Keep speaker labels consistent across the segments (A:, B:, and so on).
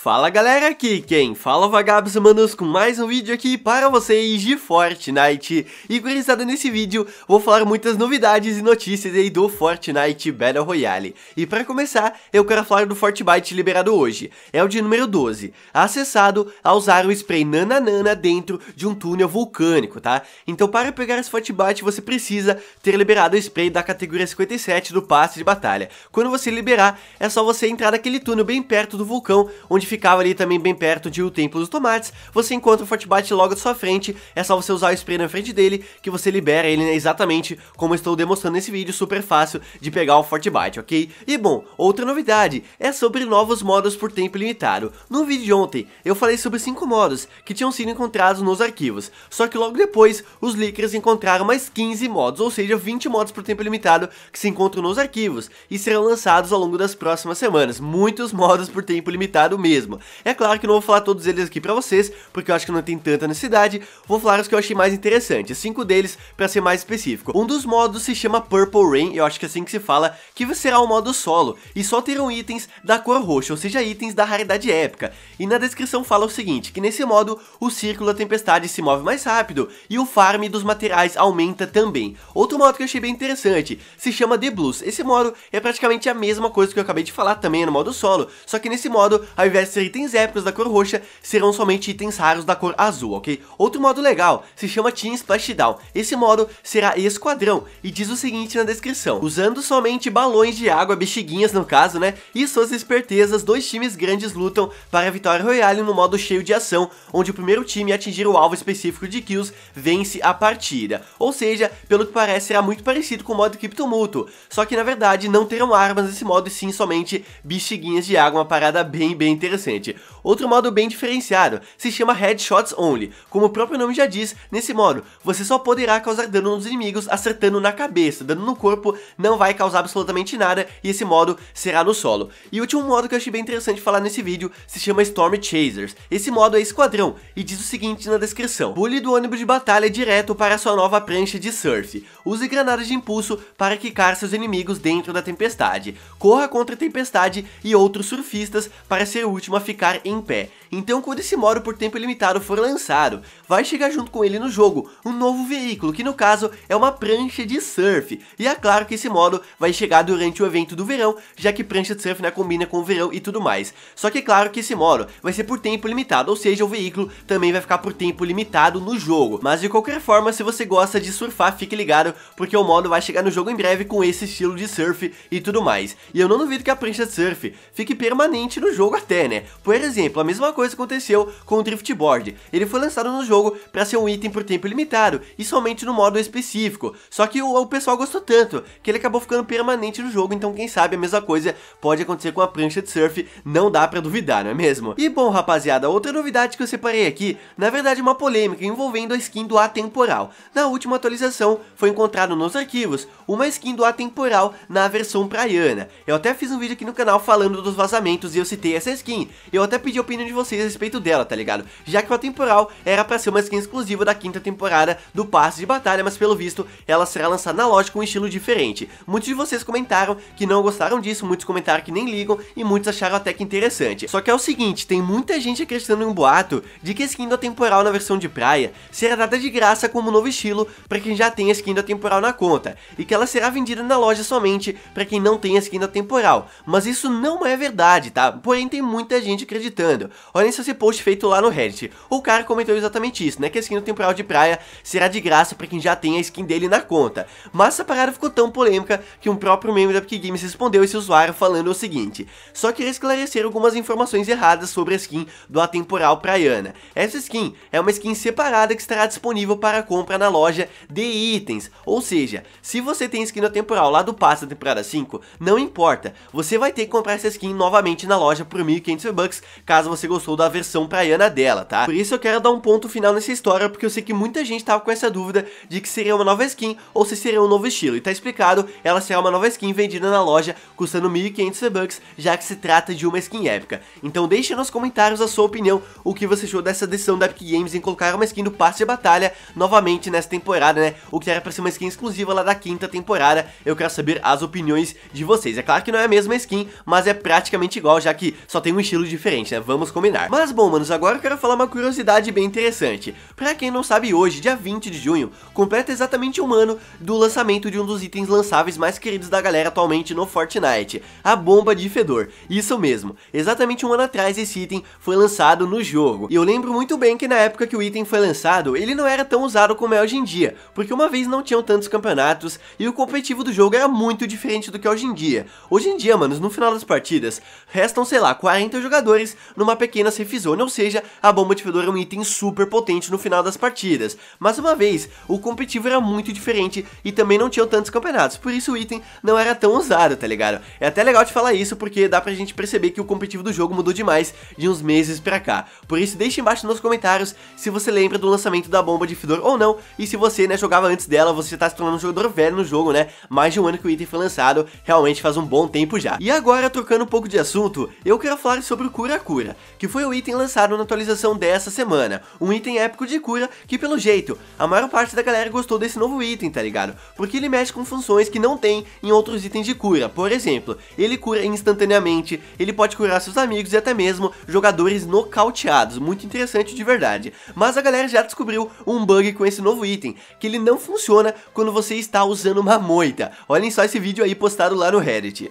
A: Fala galera, aqui quem fala é Vagabos Humanos com mais um vídeo aqui para vocês de Fortnite E gurizada, nesse vídeo vou falar muitas novidades e notícias aí do Fortnite Battle Royale E para começar, eu quero falar do Fortnite liberado hoje É o de número 12, acessado a usar o spray Nananana dentro de um túnel vulcânico, tá? Então para pegar esse Fortnite você precisa ter liberado o spray da categoria 57 do passe de batalha Quando você liberar, é só você entrar naquele túnel bem perto do vulcão, onde ficava ali também bem perto de O Templo dos Tomates, você encontra o Fort logo à sua frente, é só você usar o spray na frente dele que você libera ele né, exatamente como estou demonstrando nesse vídeo, super fácil de pegar o Fort ok? E bom, outra novidade é sobre novos modos por tempo limitado. No vídeo de ontem eu falei sobre 5 modos que tinham sido encontrados nos arquivos, só que logo depois os leakers encontraram mais 15 modos, ou seja, 20 modos por tempo limitado que se encontram nos arquivos e serão lançados ao longo das próximas semanas, muitos modos por tempo limitado mesmo mesmo. É claro que não vou falar todos eles aqui pra vocês, porque eu acho que não tem tanta necessidade, vou falar os que eu achei mais interessantes, cinco deles pra ser mais específico. Um dos modos se chama Purple Rain, eu acho que é assim que se fala, que será um modo solo, e só terão itens da cor roxa, ou seja, itens da raridade épica. E na descrição fala o seguinte, que nesse modo, o Círculo da Tempestade se move mais rápido, e o farm dos materiais aumenta também. Outro modo que eu achei bem interessante, se chama The Blues, esse modo é praticamente a mesma coisa que eu acabei de falar também é no modo solo, só que nesse modo, ao invés ser itens épicos da cor roxa serão somente itens raros da cor azul, ok? Outro modo legal se chama Team Splashdown. Esse modo será esquadrão e diz o seguinte na descrição. Usando somente balões de água, bexiguinhas no caso, né? E suas espertezas, dois times grandes lutam para a vitória royale no modo cheio de ação, onde o primeiro time a atingir o alvo específico de kills vence a partida. Ou seja, pelo que parece, será muito parecido com o modo Equipe Tumulto. só que na verdade não terão armas nesse modo e sim somente bexiguinhas de água, uma parada bem, bem interessante interessante. Outro modo bem diferenciado se chama Headshots Only. Como o próprio nome já diz, nesse modo você só poderá causar dano nos inimigos acertando na cabeça, dano no corpo não vai causar absolutamente nada e esse modo será no solo. E o último modo que eu achei bem interessante falar nesse vídeo se chama Storm Chasers. Esse modo é esquadrão e diz o seguinte na descrição. Pule do ônibus de batalha direto para sua nova prancha de surf. Use granadas de impulso para quicar seus inimigos dentro da tempestade. Corra contra a tempestade e outros surfistas para ser útil último a ficar em pé. Então quando esse modo por tempo limitado for lançado, vai chegar junto com ele no jogo um novo veículo, que no caso é uma prancha de surf. E é claro que esse modo vai chegar durante o evento do verão, já que prancha de surf né, combina com o verão e tudo mais. Só que é claro que esse modo vai ser por tempo limitado, ou seja, o veículo também vai ficar por tempo limitado no jogo. Mas de qualquer forma, se você gosta de surfar, fique ligado, porque o modo vai chegar no jogo em breve com esse estilo de surf e tudo mais. E eu não duvido que a prancha de surf fique permanente no jogo até, né? né? Por exemplo, a mesma coisa aconteceu com o Driftboard. Ele foi lançado no jogo para ser um item por tempo limitado e somente no modo específico. Só que o, o pessoal gostou tanto que ele acabou ficando permanente no jogo, então quem sabe a mesma coisa pode acontecer com a prancha de surf, não dá pra duvidar, não é mesmo? E bom, rapaziada, outra novidade que eu separei aqui, na verdade uma polêmica envolvendo a skin do Atemporal. Na última atualização, foi encontrado nos arquivos uma skin do Atemporal na versão praiana. Eu até fiz um vídeo aqui no canal falando dos vazamentos e eu citei essa skin, eu até pedi a opinião de vocês a respeito dela, tá ligado? Já que o temporal era pra ser uma skin exclusiva da quinta temporada do passe de batalha, mas pelo visto ela será lançada na loja com um estilo diferente. Muitos de vocês comentaram que não gostaram disso, muitos comentaram que nem ligam e muitos acharam até que interessante. Só que é o seguinte, tem muita gente acreditando em um boato de que a skin da temporal na versão de praia será dada de graça como novo estilo para quem já tem a skin da temporal na conta e que ela será vendida na loja somente para quem não tem a skin da temporal. Mas isso não é verdade, tá? Porém tem muita muita gente acreditando. Olhem esse post feito lá no Reddit. O cara comentou exatamente isso, né? Que a skin do temporal de praia será de graça pra quem já tem a skin dele na conta. Mas essa parada ficou tão polêmica que um próprio membro da Epic Games respondeu esse usuário falando o seguinte. Só queria esclarecer algumas informações erradas sobre a skin do Atemporal Praiana. Essa skin é uma skin separada que estará disponível para compra na loja de itens. Ou seja, se você tem skin do Atemporal lá do passe da temporada 5, não importa. Você vai ter que comprar essa skin novamente na loja por 1.500 500 V-Bucks, caso você gostou da versão praiana dela, tá? Por isso eu quero dar um ponto final nessa história, porque eu sei que muita gente tava com essa dúvida de que seria uma nova skin ou se seria um novo estilo, e tá explicado, ela será uma nova skin vendida na loja, custando 1.500 V-Bucks, já que se trata de uma skin épica. Então deixe nos comentários a sua opinião, o que você achou dessa decisão da Epic Games em colocar uma skin do passe de batalha novamente nessa temporada, né? O que era pra ser uma skin exclusiva lá da quinta temporada, eu quero saber as opiniões de vocês. É claro que não é a mesma skin, mas é praticamente igual, já que só tem um estilo diferente, né? Vamos combinar. Mas bom, manos, agora eu quero falar uma curiosidade bem interessante. Pra quem não sabe, hoje, dia 20 de junho, completa exatamente um ano do lançamento de um dos itens lançáveis mais queridos da galera atualmente no Fortnite, a bomba de fedor. Isso mesmo, exatamente um ano atrás esse item foi lançado no jogo. E eu lembro muito bem que na época que o item foi lançado, ele não era tão usado como é hoje em dia, porque uma vez não tinham tantos campeonatos e o competitivo do jogo era muito diferente do que é hoje em dia. Hoje em dia, manos, no final das partidas, restam, sei lá, 40 jogadores numa pequena safe zone, ou seja, a bomba ativadora é um item super potente no final das partidas. Mas uma vez, o competitivo era muito diferente e também não tinha tantos campeonatos, por isso o item não era tão usado, tá ligado? É até legal te falar isso porque dá pra gente perceber que o competitivo do jogo mudou demais de uns meses pra cá. Por isso deixa embaixo nos comentários se você lembra do lançamento da bomba de Fedor ou não, e se você, né, jogava antes dela, você tá se tornando um jogador velho no jogo, né? Mais de um ano que o item foi lançado, realmente faz um bom tempo já. E agora, trocando um pouco de assunto, eu quero falar sobre o Cura Cura, que foi o item lançado na atualização dessa semana, um item épico de cura que pelo jeito, a maior parte da galera gostou desse novo item, tá ligado? Porque ele mexe com funções que não tem em outros itens de cura, por exemplo, ele cura instantaneamente, ele pode curar seus amigos e até mesmo jogadores nocauteados, muito interessante de verdade. Mas a galera já descobriu um bug com esse novo item, que ele não funciona quando você está usando uma moita. Olhem só esse vídeo aí postado lá no Reddit.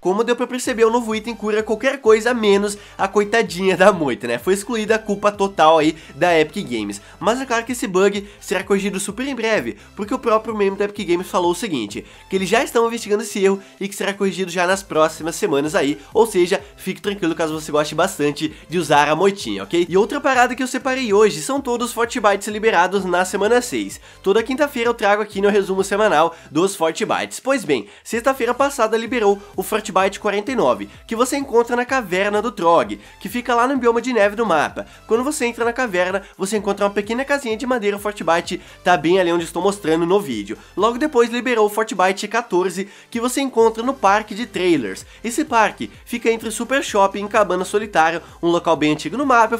A: Como deu pra perceber, o novo item cura qualquer coisa menos a coitadinha da moita, né? Foi excluída a culpa total aí da Epic Games. Mas é claro que esse bug será corrigido super em breve, porque o próprio membro da Epic Games falou o seguinte, que eles já estão investigando esse erro e que será corrigido já nas próximas semanas aí, ou seja, fique tranquilo caso você goste bastante de usar a moitinha, ok? E outra parada que eu separei hoje são todos os Fortbytes liberados na semana 6. Toda quinta-feira eu trago aqui no resumo semanal dos Fortbytes. Pois bem, sexta-feira passada liberou o Fortbytes Frostbite 49, que você encontra na caverna do Trog, que fica lá no bioma de neve do mapa. Quando você entra na caverna, você encontra uma pequena casinha de madeira Fortbyte tá bem ali onde estou mostrando no vídeo. Logo depois liberou o Fortbite 14, que você encontra no parque de trailers. Esse parque fica entre o Super Shopping e Cabana Solitária, um local bem antigo no mapa,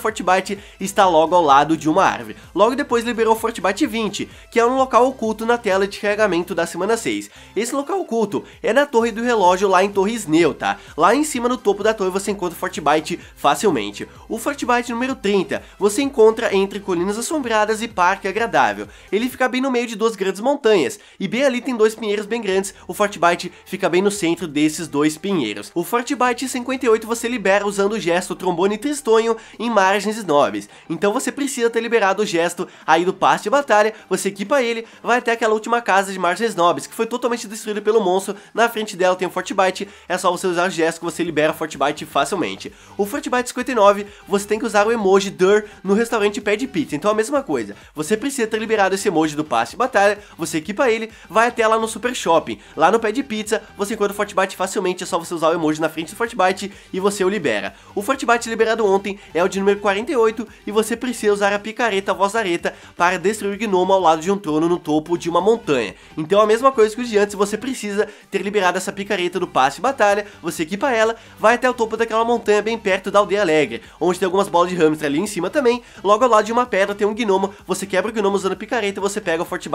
A: e está logo ao lado de uma árvore. Logo depois liberou o Fortbite 20, que é um local oculto na tela de carregamento da semana 6. Esse local oculto é na torre do relógio lá em Torre Disney, tá? Lá em cima no topo da torre você encontra o Fort Byte facilmente. O Fort Byte número 30 você encontra entre Colinas Assombradas e Parque Agradável. Ele fica bem no meio de duas grandes montanhas, e bem ali tem dois pinheiros bem grandes, o Fort Byte fica bem no centro desses dois pinheiros. O Fort Byte 58 você libera usando o gesto trombone tristonho em margens nobres, então você precisa ter liberado o gesto aí do passe de batalha, você equipa ele, vai até aquela última casa de margens nobres, que foi totalmente destruída pelo monstro, na frente dela tem o Fort Byte, é só você usar o gesto que você libera Fortnite facilmente. O Fortnite 59, você tem que usar o emoji Dur no restaurante pé de pizza, então a mesma coisa. Você precisa ter liberado esse emoji do passe de batalha, você equipa ele, vai até lá no Super Shopping. Lá no pé de pizza, você encontra o Fortbite facilmente, é só você usar o emoji na frente do Fortnite e você o libera. O Fortnite liberado ontem é o de número 48 e você precisa usar a picareta Vozareta para destruir o gnomo ao lado de um trono no topo de uma montanha. Então a mesma coisa que os de antes, você precisa ter liberado essa picareta do passe batalha batalha, você equipa ela, vai até o topo daquela montanha bem perto da aldeia alegre, onde tem algumas bolas de hamster ali em cima também, logo ao lado de uma pedra tem um gnomo, você quebra o gnomo usando picareta e você pega o Fort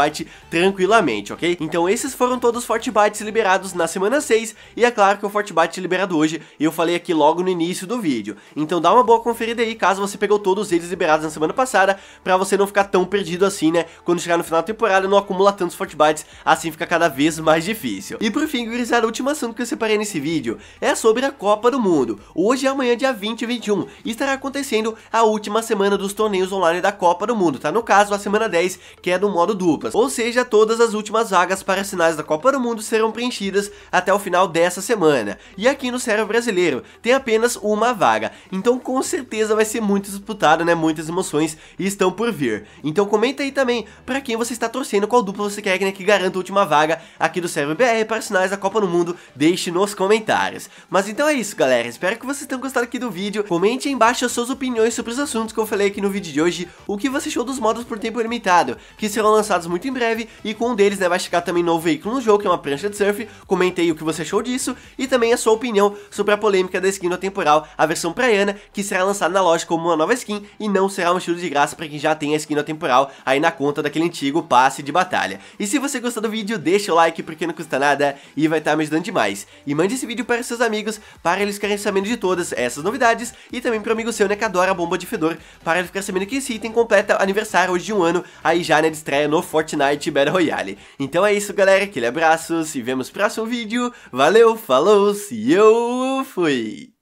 A: tranquilamente, ok? Então esses foram todos os Fort liberados na semana 6, e é claro que o Fort liberado hoje, eu falei aqui logo no início do vídeo. Então dá uma boa conferida aí, caso você pegou todos eles liberados na semana passada, pra você não ficar tão perdido assim, né? Quando chegar no final da temporada, não acumula tantos Fort assim fica cada vez mais difícil. E por fim, gurizada, a última assunto que eu separei nesse desse vídeo é sobre a Copa do Mundo. Hoje e é amanhã, dia 20 e 21, estará acontecendo a última semana dos torneios online da Copa do Mundo, tá? No caso, a semana 10, que é do modo duplas. Ou seja, todas as últimas vagas para as finais da Copa do Mundo serão preenchidas até o final dessa semana. E aqui no Cérebro Brasileiro tem apenas uma vaga, então com certeza vai ser muito disputado, né? Muitas emoções estão por vir. Então comenta aí também para quem você está torcendo, qual dupla você quer né, que garanta a última vaga aqui do Cérebro BR para as finais da Copa do Mundo. Deixe nos comentários comentários. Mas então é isso, galera. Espero que vocês tenham gostado aqui do vídeo. Comente aí embaixo as suas opiniões sobre os assuntos que eu falei aqui no vídeo de hoje. O que você achou dos modos por tempo limitado, que serão lançados muito em breve. E com um deles né, vai chegar também novo veículo no jogo, que é uma prancha de surf. Comente aí o que você achou disso. E também a sua opinião sobre a polêmica da skin no temporal, a versão praiana, que será lançada na loja como uma nova skin. E não será um estilo de graça para quem já tem a skin no temporal aí na conta daquele antigo passe de batalha. E se você gostou do vídeo, deixa o like porque não custa nada e vai estar tá me ajudando demais. E mande esse vídeo para seus amigos, para eles ficarem sabendo de todas essas novidades, e também para o amigo seu, né, que adora a bomba de fedor, para ele ficar sabendo que esse item completa aniversário hoje de um ano, aí já, né, de estreia no Fortnite Battle Royale. Então é isso, galera, aquele abraço, se vemos no próximo vídeo, valeu, falou, se eu fui!